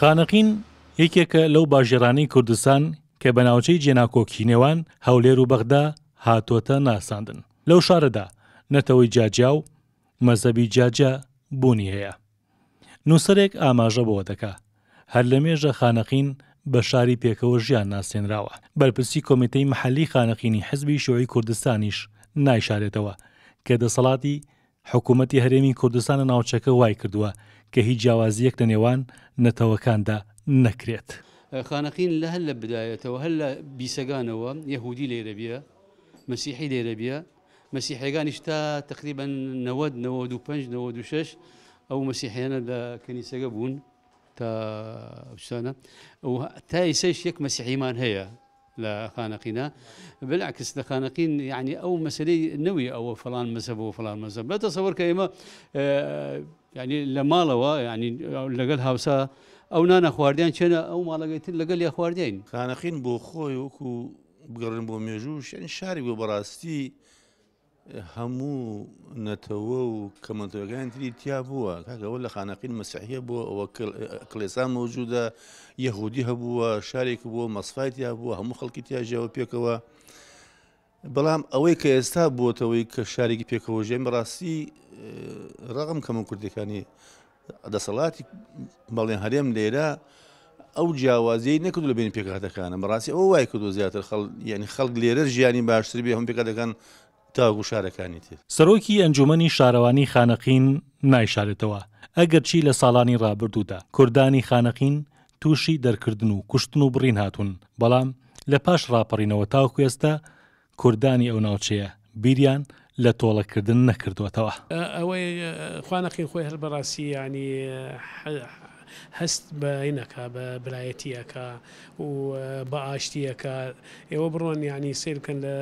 خانەقین یەکێکە لەو باژێرانی کوردستان کە بە ناوچەی جێناکۆکینێوان هەولێر و بەغدا هاتۆتە ناساندن لەو شارەدا نەتەوەی جاجیا و مەزەبی جاجە بوونی هەیە نووسەرێک ئاماژە بەوە دەکا هەر لە مێژە خانەقین بە شاری پێکەوە ژیان ناسێنراوە بەرپرسی کۆمیتەی محەلی خانەقینی حزبی شۆی کوردستانیش نایشارێتەوە کە دەسەڵاتی حکوومەتتی هەرێمی کوردستانە ناوچەکە وای کردووە کە هیچ جیاوازیەک لە نێوان نەتەوەکاندا نەکرێت. خانەقین لە هەل لە بدایەتەوە هەل لە بیسەگانەوە یەهودی لێرەبیە مەسیحی لێرەبیە مەسیحێگانیش تا تقریبان 1995 ئەو مەسیحیانە لە کنیسەگە بوون تا ئەوسانە ئەو تا ئیسەش یەک مەسیحیمان هەیە لخانقنا بالعكس لخانقين يعني او مساله نوي او فلان مذهب وفلان مذهب لا تصور كيما آه، يعني لما لوا يعني لقل هاوسا او نانا خواردين شنا او ما لقيت لقل يا خواردين خانقين بو خوي وكو بقرن بو ميجوش يعني شاري براستي هەموو نەتەوە و کەمەتەوەگان تری تیا بووە کاکەوە لە خانەقین مەسیحە بووە ئەوە کلێسا مەوجودە یەهودی هەبووە شارێک بووە مەسفاایتیا بووە هەموو خەڵکی تیاژیەوە پێکەوە بەڵام ئەوەی کە ئێستا بووتەوەی کە شارێکی پێکەوە ژێن بەڕاستی ڕقم کەمە کوردەکانی دەسەڵاتی بەڵێن هەرێم لێرە ئەو جیاوازی نەکرد لە بین پێکاتەکانە بەڕاستی ئەو وای کردو زیاتر خەڵ یعنی خەڵک لێرە ژیانی باشتر بێ هەم پێکاتەکان تاگو شارەکانی تێ سەرۆکی ئەنجومنی شارەوانی خانەقین نایشارێتەوە ئەگەر چی لە ساڵانی ڕابردوودا کوردانی خانەقین تووشی دەرکردن و کوشتن و بڕین هاتوون بەڵام لە پاش ڕاپەڕینەوە تاوکو ئێستا کوردانی ئەو ناوچەیە بیریان لە تۆڵەکردن نەکردوەتەوە ئەوەی خوانەقین خۆی هەر بەڕاستی ینی هەست بەینەکە بە برایەتیەکە و بە ئاشتیەکە ئێوە بڕۆن یعنی سیر بکەن لە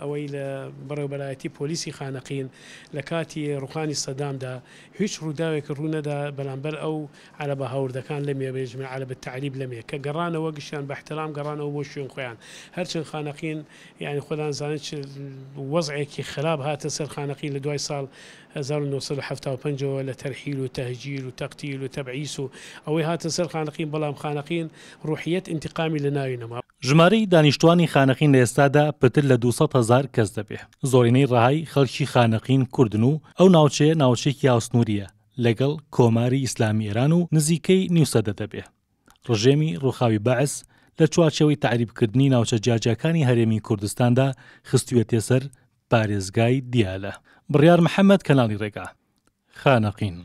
ئەوەی لە بەڕێوبەرایەتی پۆلیسی خانەقین لە کاتی ڕوخانی سەدامدا هیچ ڕووداوێک ڕوونەدا بەرامبەر ئەو علە بە هاوردەکان لە مێبێژمە علە بە تعریب لەمێ کە گەڕانەوە گشتیان بەحترام گەڕانەوە بۆ شوێن خۆیان هەرچند خانەقین یعنی خۆدان زانێت وەزعێکی خلاب هاتە سەر خانەقین لە دوای ساڵ 1970 1975ەوە لە تەرحیل و تەهجیر و تەقتیل و تەبعیس و ئەوەی هاتە سەر خانەقین بەڵام خانەقین ڕوحیت انتقامی لە ناوینەما ژمارەی دانیشتوانی خانەقین لە ئێستادا پتر لە 200 هزار کەس دەبێ زۆرینەی ڕای خەڵکی خانەقین کوردن و ئەو ناوچەیە ناوچێکی ئاسنووریە لەگەڵ کۆماری ئیسلامی ئێران و نزیکەی نیوسەدە دەبێ ڕژێمی ڕوخاوی بەعس لە چوارچەوەی تعریبکردنی ناوچە جیاجەکانی هەرێمی کوردستاندا خستوێتێ سەر پارێزگای دیالە بڕیار محەممەد کەناڵی ڕێگا خانەقین.